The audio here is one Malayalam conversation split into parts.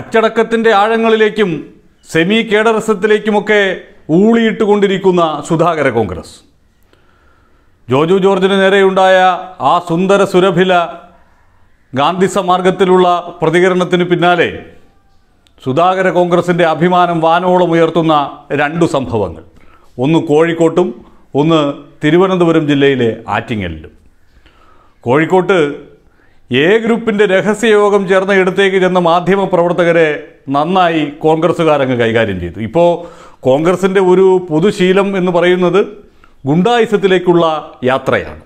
അച്ചടക്കത്തിൻ്റെ ആഴങ്ങളിലേക്കും സെമി കേഡറസത്തിലേക്കുമൊക്കെ ഊളിയിട്ടുകൊണ്ടിരിക്കുന്ന സുധാകര കോൺഗ്രസ് ജോജു ജോർജിന് നേരെയുണ്ടായ ആ സുന്ദര സുരഭില ഗാന്ധി സമാർഗത്തിലുള്ള പ്രതികരണത്തിന് പിന്നാലെ സുധാകര കോൺഗ്രസിൻ്റെ അഭിമാനം വാനോളം ഉയർത്തുന്ന രണ്ടു സംഭവങ്ങൾ ഒന്ന് കോഴിക്കോട്ടും ഒന്ന് തിരുവനന്തപുരം ജില്ലയിലെ ആറ്റിങ്ങലിലും കോഴിക്കോട്ട് എ ഗ്രൂപ്പിന്റെ രഹസ്യയോഗം ചേർന്ന ഇടത്തേക്ക് ചെന്ന മാധ്യമ പ്രവർത്തകരെ നന്നായി കോൺഗ്രസ്സുകാരങ്ങ് കൈകാര്യം ചെയ്തു ഇപ്പോൾ കോൺഗ്രസിൻ്റെ ഒരു പൊതുശീലം എന്ന് പറയുന്നത് ഗുണ്ടായുസത്തിലേക്കുള്ള യാത്രയാണ്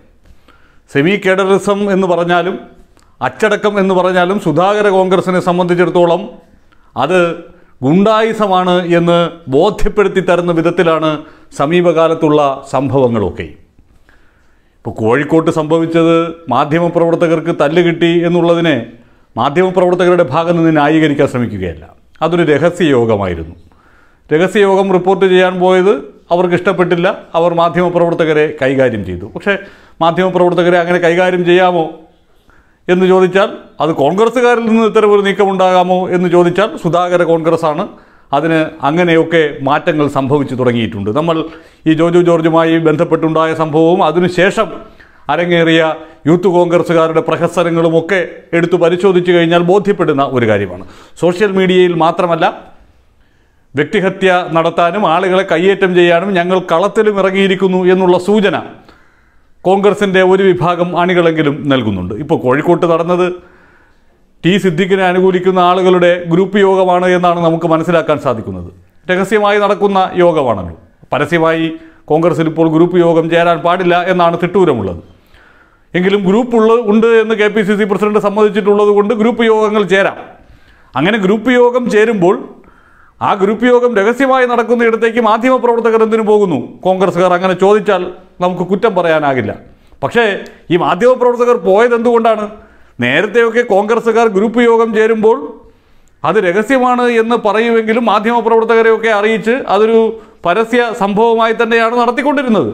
സെമി കേഡറിസം എന്ന് പറഞ്ഞാലും അച്ചടക്കം എന്ന് പറഞ്ഞാലും സുധാകര കോൺഗ്രസിനെ സംബന്ധിച്ചിടത്തോളം അത് ഗുണ്ടായുസമാണ് എന്ന് ബോധ്യപ്പെടുത്തി തരുന്ന വിധത്തിലാണ് സമീപകാലത്തുള്ള സംഭവങ്ങളൊക്കെയും ഇപ്പോൾ കോഴിക്കോട്ട് സംഭവിച്ചത് മാധ്യമപ്രവർത്തകർക്ക് തല്ലുകിട്ടി കിട്ടി എന്നുള്ളതിനെ മാധ്യമപ്രവർത്തകരുടെ ഭാഗത്ത് നിന്ന് ന്യായീകരിക്കാൻ ശ്രമിക്കുകയല്ല അതൊരു രഹസ്യയോഗമായിരുന്നു രഹസ്യയോഗം റിപ്പോർട്ട് ചെയ്യാൻ പോയത് അവർക്ക് ഇഷ്ടപ്പെട്ടില്ല അവർ മാധ്യമപ്രവർത്തകരെ കൈകാര്യം ചെയ്തു പക്ഷേ മാധ്യമപ്രവർത്തകരെ അങ്ങനെ കൈകാര്യം ചെയ്യാമോ എന്ന് ചോദിച്ചാൽ അത് കോൺഗ്രസ്സുകാരിൽ നിന്ന് ഒരു നീക്കമുണ്ടാകാമോ എന്ന് ചോദിച്ചാൽ സുധാകര കോൺഗ്രസ്സാണ് അതിന് അങ്ങനെയൊക്കെ മാറ്റങ്ങൾ സംഭവിച്ചു തുടങ്ങിയിട്ടുണ്ട് നമ്മൾ ഈ ജോജു ജോർജുമായി ബന്ധപ്പെട്ടുണ്ടായ സംഭവവും അതിനുശേഷം അരങ്ങേറിയ യൂത്ത് കോൺഗ്രസ്സുകാരുടെ പ്രഹസനങ്ങളുമൊക്കെ എടുത്തു പരിശോധിച്ചു കഴിഞ്ഞാൽ ബോധ്യപ്പെടുന്ന ഒരു കാര്യമാണ് സോഷ്യൽ മീഡിയയിൽ മാത്രമല്ല വ്യക്തിഹത്യ നടത്താനും ആളുകളെ കയ്യേറ്റം ചെയ്യാനും ഞങ്ങൾ കളത്തിലും ഇറങ്ങിയിരിക്കുന്നു എന്നുള്ള സൂചന കോൺഗ്രസിൻ്റെ ഒരു വിഭാഗം അണികളെങ്കിലും നൽകുന്നുണ്ട് ഇപ്പോൾ കോഴിക്കോട്ട് നടന്നത് ടി സിദ്ദിഖിനെ അനുകൂലിക്കുന്ന ആളുകളുടെ ഗ്രൂപ്പ് യോഗമാണ് എന്നാണ് നമുക്ക് മനസ്സിലാക്കാൻ സാധിക്കുന്നത് രഹസ്യമായി നടക്കുന്ന യോഗമാണല്ലോ പരസ്യമായി കോൺഗ്രസിൽ ഇപ്പോൾ ഗ്രൂപ്പ് യോഗം ചേരാൻ പാടില്ല എന്നാണ് തിട്ടൂരമുള്ളത് എങ്കിലും ഗ്രൂപ്പ് ഉള്ള ഉണ്ട് എന്ന് K P C C president സമ്മതിച്ചിട്ടുള്ളത് കൊണ്ട് ഗ്രൂപ്പ് യോഗങ്ങൾ ചേരാം അങ്ങനെ ഗ്രൂപ്പ് യോഗം ചേരുമ്പോൾ ആ ഗ്രൂപ്പ് യോഗം രഹസ്യമായി നടക്കുന്നിടത്തേക്ക് മാധ്യമപ്രവർത്തകർ എന്തിനു പോകുന്നു കോൺഗ്രസ്സുകാർ അങ്ങനെ ചോദിച്ചാൽ നമുക്ക് കുറ്റം പറയാനാകില്ല പക്ഷേ ഈ മാധ്യമപ്രവർത്തകർ പോയത് എന്തുകൊണ്ടാണ് നേരത്തെയൊക്കെ കോൺഗ്രസ്സുകാർ ഗ്രൂപ്പ് യോഗം ചേരുമ്പോൾ അത് രഹസ്യമാണ് എന്ന് പറയുമെങ്കിലും മാധ്യമപ്രവർത്തകരെയൊക്കെ അറിയിച്ച് അതൊരു പരസ്യ സംഭവമായി തന്നെയാണ് നടത്തിക്കൊണ്ടിരുന്നത്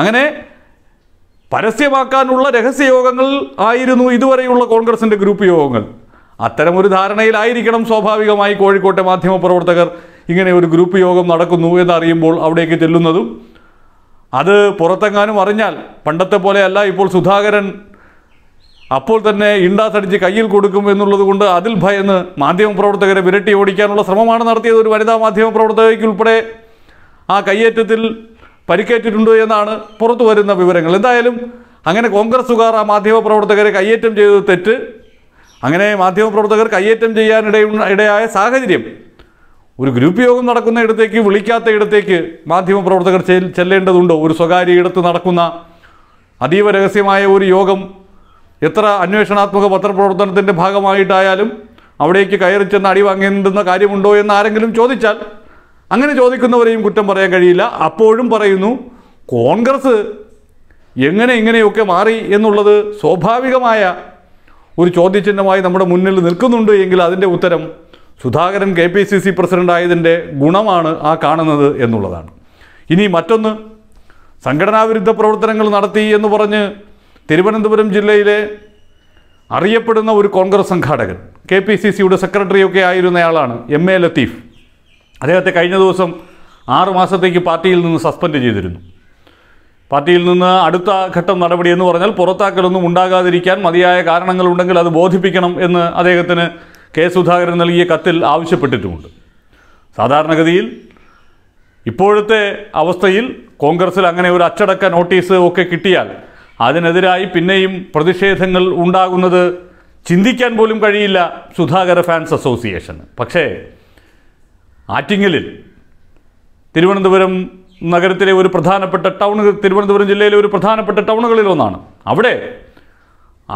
അങ്ങനെ പരസ്യമാക്കാനുള്ള രഹസ്യയോഗങ്ങൾ ആയിരുന്നു ഇതുവരെയുള്ള കോൺഗ്രസിൻ്റെ ഗ്രൂപ്പ് യോഗങ്ങൾ അത്തരമൊരു ധാരണയിലായിരിക്കണം സ്വാഭാവികമായി കോഴിക്കോട്ടെ മാധ്യമപ്രവർത്തകർ ഇങ്ങനെ ഒരു ഗ്രൂപ്പ് യോഗം നടക്കുന്നു എന്നറിയുമ്പോൾ അവിടേക്ക് ചെല്ലുന്നതും അത് പുറത്തെങ്ങാനും അറിഞ്ഞാൽ പണ്ടത്തെ പോലെയല്ല ഇപ്പോൾ സുധാകരൻ അപ്പോൾ തന്നെ ഇണ്ടാത്തടിച്ച് കയ്യിൽ കൊടുക്കും എന്നുള്ളത് കൊണ്ട് അതിൽ ഭയന്ന് മാധ്യമപ്രവർത്തകരെ വിരട്ടി ഓടിക്കാനുള്ള ശ്രമമാണ് നടത്തിയത് ഒരു വനിതാ മാധ്യമപ്രവർത്തകയ്ക്കുൾപ്പെടെ ആ കയ്യേറ്റത്തിൽ പരിക്കേറ്റിട്ടുണ്ട് എന്നാണ് പുറത്തു വരുന്ന വിവരങ്ങൾ എന്തായാലും അങ്ങനെ കോൺഗ്രസ്സുകാർ ആ മാധ്യമപ്രവർത്തകരെ കയ്യേറ്റം ചെയ്ത് തെറ്റ് അങ്ങനെ മാധ്യമപ്രവർത്തകർ കയ്യേറ്റം ചെയ്യാനിടയ ഇടയായ സാഹചര്യം ഒരു ഗ്രൂപ്പ് യോഗം നടക്കുന്ന ഇടത്തേക്ക് വിളിക്കാത്ത ഇടത്തേക്ക് മാധ്യമപ്രവർത്തകർ ചെല്ലേണ്ടതുണ്ടോ ഒരു സ്വകാര്യ ഇടത്ത് നടക്കുന്ന അതീവ രഹസ്യമായ ഒരു യോഗം എത്ര അന്വേഷണാത്മക പത്രപ്രവർത്തനത്തിൻ്റെ ഭാഗമായിട്ടായാലും അവിടേക്ക് കയറി ചെന്ന് അടി വാങ്ങേണ്ടുന്ന കാര്യമുണ്ടോ എന്ന് ആരെങ്കിലും ചോദിച്ചാൽ അങ്ങനെ ചോദിക്കുന്നവരെയും കുറ്റം പറയാൻ കഴിയില്ല അപ്പോഴും പറയുന്നു കോൺഗ്രസ് എങ്ങനെ ഇങ്ങനെയൊക്കെ മാറി എന്നുള്ളത് സ്വാഭാവികമായ ഒരു ചോദ്യചിഹ്നമായി നമ്മുടെ മുന്നിൽ നിൽക്കുന്നുണ്ട് എങ്കിൽ അതിൻ്റെ ഉത്തരം Sudhakaran K P C C പ്രസിഡൻ്റായതിൻ്റെ ഗുണമാണ് ആ കാണുന്നത് എന്നുള്ളതാണ് ഇനി മറ്റൊന്ന് സംഘടനാവിരുദ്ധ പ്രവർത്തനങ്ങൾ നടത്തി എന്ന് പറഞ്ഞ് തിരുവനന്തപുരം ജില്ലയിലെ അറിയപ്പെടുന്ന ഒരു കോൺഗ്രസ് സംഘാടകൻ കെ പി സി സിയുടെ സെക്രട്ടറിയൊക്കെ ആയിരുന്നയാളാണ് എം എ ലത്തീഫ് അദ്ദേഹത്തെ കഴിഞ്ഞ ദിവസം ആറ് മാസത്തേക്ക് പാർട്ടിയിൽ നിന്ന് സസ്പെൻഡ് ചെയ്തിരുന്നു പാർട്ടിയിൽ നിന്ന് അടുത്ത ഘട്ടം നടപടി എന്ന് പറഞ്ഞാൽ പുറത്താക്കലൊന്നും ഉണ്ടാകാതിരിക്കാൻ മതിയായ കാരണങ്ങളുണ്ടെങ്കിൽ അത് ബോധിപ്പിക്കണം എന്ന് അദ്ദേഹത്തിന് കെ സുധാകരൻ നൽകിയ കത്തിൽ ആവശ്യപ്പെട്ടിട്ടുമുണ്ട് സാധാരണഗതിയിൽ ഇപ്പോഴത്തെ അവസ്ഥയിൽ കോൺഗ്രസിൽ അങ്ങനെ ഒരു അച്ചടക്ക നോട്ടീസ് ഒക്കെ കിട്ടിയാൽ അതിനെതിരായി പിന്നെയും പ്രതിഷേധങ്ങൾ ഉണ്ടാകുന്നത് ചിന്തിക്കാൻ പോലും കഴിയില്ല സുധാകര ഫാൻസ് അസോസിയേഷന് പക്ഷേ ആറ്റിങ്ങലിൽ തിരുവനന്തപുരം നഗരത്തിലെ ഒരു പ്രധാനപ്പെട്ട ടൗൺ തിരുവനന്തപുരം ജില്ലയിലെ ഒരു പ്രധാനപ്പെട്ട ടൗണുകളിൽ ഒന്നാണ് അവിടെ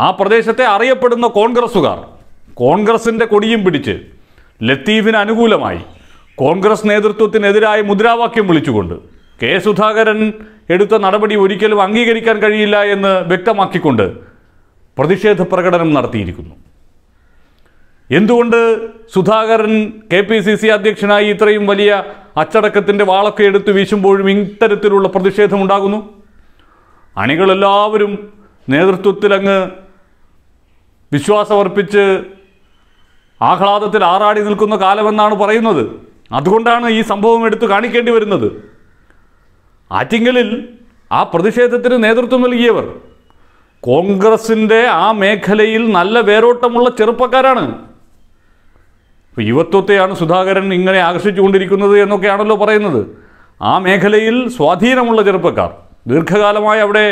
ആ പ്രദേശത്തെ അറിയപ്പെടുന്ന കോൺഗ്രസ്സുകാർ കോൺഗ്രസിൻ്റെ കൊടിയും പിടിച്ച് ലത്തീഫിന് അനുകൂലമായി കോൺഗ്രസ് നേതൃത്വത്തിനെതിരായ മുദ്രാവാക്യം വിളിച്ചുകൊണ്ട് കെ സുധാകരൻ എടുത്ത നടപടി ഒരിക്കലും അംഗീകരിക്കാൻ കഴിയില്ല എന്ന് വ്യക്തമാക്കിക്കൊണ്ട് പ്രതിഷേധ പ്രകടനം നടത്തിയിരിക്കുന്നു എന്തുകൊണ്ട് Sudhakaran K P C C അധ്യക്ഷനായി ഇത്രയും വലിയ അച്ചടക്കത്തിൻ്റെ വാളൊക്കെ എടുത്ത് വീശുമ്പോഴും ഇത്തരത്തിലുള്ള പ്രതിഷേധമുണ്ടാകുന്നു അണികളെല്ലാവരും നേതൃത്വത്തിലങ്ങ് വിശ്വാസമർപ്പിച്ച് ആഹ്ലാദത്തിൽ ആറാടി നിൽക്കുന്ന കാലമെന്നാണ് പറയുന്നത് അതുകൊണ്ടാണ് ഈ സംഭവം എടുത്തു കാണിക്കേണ്ടി വരുന്നത് ആറ്റിങ്ങലിൽ ആ പ്രതിഷേധത്തിന് നേതൃത്വം നൽകിയവർ കോൺഗ്രസിൻ്റെ ആ മേഖലയിൽ നല്ല വേരോട്ടമുള്ള ചെറുപ്പക്കാരാണ് യുവത്വത്തെയാണ് സുധാകരൻ ഇങ്ങനെ ആകർഷിച്ചുകൊണ്ടിരിക്കുന്നത് എന്നൊക്കെയാണല്ലോ പറയുന്നത് ആ മേഖലയിൽ സ്വാധീനമുള്ള ചെറുപ്പക്കാർ ദീർഘകാലമായി അവിടെ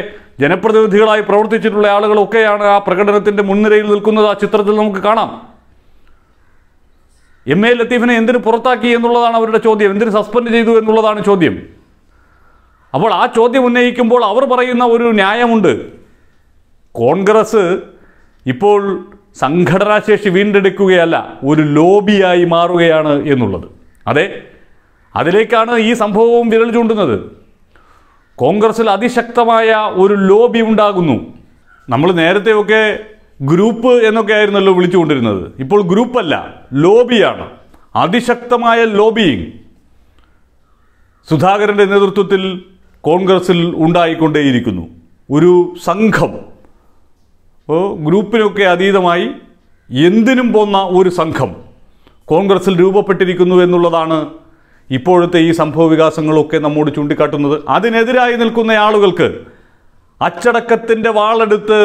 ജനപ്രതിനിധികളായി പ്രവർത്തിച്ചിട്ടുള്ള ആളുകളൊക്കെയാണ് ആ പ്രകടനത്തിൻ്റെ മുൻനിരയിൽ നിൽക്കുന്നത് ആ ചിത്രത്തിൽ നമുക്ക് കാണാം എം എ ലത്തീഫിനെ എന്തിനു പുറത്താക്കി എന്നുള്ളതാണ് അവരുടെ ചോദ്യം എന്തിനു സസ്പെൻഡ് ചെയ്തു എന്നുള്ളതാണ് ചോദ്യം അപ്പോൾ ആ ചോദ്യം ഉന്നയിക്കുമ്പോൾ അവർ പറയുന്ന ഒരു ന്യായമുണ്ട് കോൺഗ്രസ് ഇപ്പോൾ സംഘടനാശേഷി വീണ്ടെടുക്കുകയല്ല ഒരു ലോബിയായി മാറുകയാണ് എന്നുള്ളത് അതെ അതിലേക്കാണ് ഈ സംഭവവും വിരൽ ചൂണ്ടുന്നത് കോൺഗ്രസ്സിൽ അതിശക്തമായ ഒരു ലോബി ഉണ്ടാകുന്നു നമ്മൾ നേരത്തെയൊക്കെ ഗ്രൂപ്പ് എന്നൊക്കെ ആയിരുന്നല്ലോ വിളിച്ചുകൊണ്ടിരുന്നത് ഇപ്പോൾ ഗ്രൂപ്പല്ല ലോബിയാണ് അതിശക്തമായ ലോബിയിങ് സുധാകരൻ്റെ നേതൃത്വത്തിൽ കോൺഗ്രസിൽ ഉണ്ടായിക്കൊണ്ടേയിരിക്കുന്നു ഒരു സംഘം ഗ്രൂപ്പിനൊക്കെ അതീതമായി എന്തിനും പോന്ന ഒരു സംഘം കോൺഗ്രസിൽ രൂപപ്പെട്ടിരിക്കുന്നു എന്നുള്ളതാണ് ഇപ്പോഴത്തെ ഈ സംഭവ വികാസങ്ങളൊക്കെ നമ്മോട് ചൂണ്ടിക്കാട്ടുന്നത് അതിനെതിരായി നിൽക്കുന്ന ആളുകൾക്ക് അച്ചടക്കത്തിൻ്റെ വാളെടുത്ത്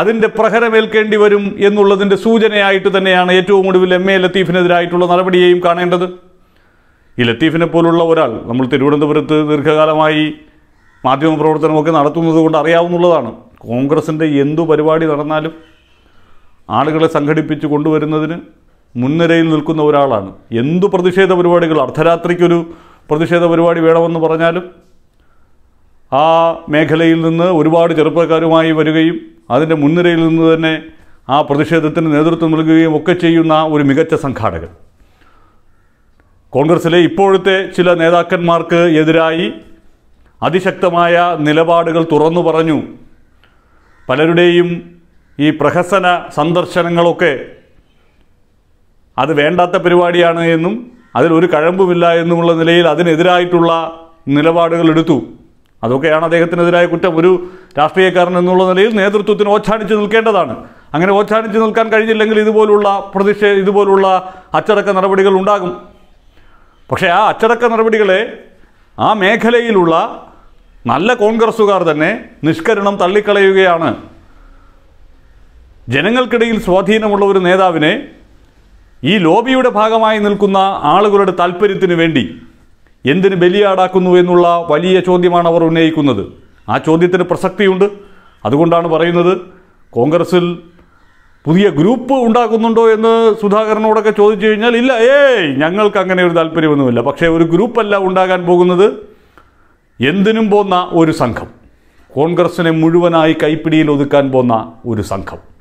അതിൻ്റെ പ്രഹരമേൽക്കേണ്ടി വരും എന്നുള്ളതിൻ്റെ സൂചനയായിട്ട് തന്നെയാണ് ഏറ്റവും ഒടുവിൽ എം എ ലത്തീഫിനെതിരായിട്ടുള്ള നടപടിയെയും കാണേണ്ടത് ഈ ലത്തീഫിനെ പോലുള്ള ഒരാൾ നമ്മൾ തിരുവനന്തപുരത്ത് ദീർഘകാലമായി മാധ്യമ പ്രവർത്തനമൊക്കെ നടത്തുന്നത് കൊണ്ട് അറിയാവുന്നുള്ളതാണ് കോൺഗ്രസിൻ്റെ എന്തു പരിപാടി നടന്നാലും ആളുകളെ സംഘടിപ്പിച്ച് കൊണ്ടുവരുന്നതിന് മുൻനിരയിൽ നിൽക്കുന്ന ഒരാളാണ് എന്തു പ്രതിഷേധ പരിപാടികൾ അർദ്ധരാത്രിക്കൊരു പ്രതിഷേധ പരിപാടി വേണമെന്ന് പറഞ്ഞാലും ആ മേഖലയിൽ നിന്ന് ഒരുപാട് ചെറുപ്പക്കാരുമായി വരികയും അതിൻ്റെ മുൻനിരയിൽ നിന്ന് തന്നെ ആ പ്രതിഷേധത്തിന് നേതൃത്വം നൽകുകയും ഒക്കെ ചെയ്യുന്ന ഒരു മികച്ച സംഘാടകൻ കോൺഗ്രസിലെ ഇപ്പോഴത്തെ ചില നേതാക്കന്മാർക്ക് എതിരായി അതിശക്തമായ നിലപാടുകൾ തുറന്നു പറഞ്ഞു പലരുടെയും ഈ പ്രഹസന സന്ദർശനങ്ങളൊക്കെ അത് വേണ്ടാത്ത പരിപാടിയാണ് എന്നും അതിലൊരു കഴമ്പുമില്ല എന്നുമുള്ള നിലയിൽ അതിനെതിരായിട്ടുള്ള നിലപാടുകൾ എടുത്തു അതൊക്കെയാണ് അദ്ദേഹത്തിനെതിരായ കുറ്റം ഒരു രാഷ്ട്രീയക്കാരൻ എന്നുള്ള നിലയിൽ നേതൃത്വത്തിന് ഓച്ചാണിച്ച് നിൽക്കേണ്ടതാണ് അങ്ങനെ ഓച്ചാണിച്ച് നിൽക്കാൻ കഴിഞ്ഞില്ലെങ്കിൽ ഇതുപോലുള്ള പ്രതിഷേധ ഇതുപോലുള്ള അച്ചടക്ക നടപടികൾ ഉണ്ടാകും പക്ഷേ ആ അച്ചടക്ക നടപടികളെ ആ മേഖലയിലുള്ള നല്ല കോൺഗ്രസ്സുകാർ തന്നെ നിഷ്കരണം തള്ളിക്കളയുകയാണ് ജനങ്ങൾക്കിടയിൽ സ്വാധീനമുള്ള ഒരു നേതാവിനെ ഈ ലോബിയുടെ ഭാഗമായി നിൽക്കുന്ന ആളുകളുടെ താല്പര്യത്തിന് വേണ്ടി എന്തിന് ബലിയാടാക്കുന്നു എന്നുള്ള വലിയ ചോദ്യമാണ് അവർ ഉന്നയിക്കുന്നത് ആ ചോദ്യത്തിന് പ്രസക്തിയുണ്ട് അതുകൊണ്ടാണ് പറയുന്നത് കോൺഗ്രസിൽ പുതിയ ഗ്രൂപ്പ് ഉണ്ടാക്കുന്നുണ്ടോ എന്ന് സുധാകരനോടൊക്കെ ചോദിച്ചു കഴിഞ്ഞാൽ ഇല്ല ഏയ് ഞങ്ങൾക്ക് അങ്ങനെ ഒരു താല്പര്യമൊന്നുമില്ല പക്ഷേ ഒരു ഗ്രൂപ്പല്ല ഉണ്ടാകാൻ പോകുന്നത് എന്തിനും പോന്ന ഒരു സംഘം കോൺഗ്രസിനെ മുഴുവനായി കൈപ്പിടിയിൽ ഒതുക്കാൻ പോന്ന ഒരു സംഘം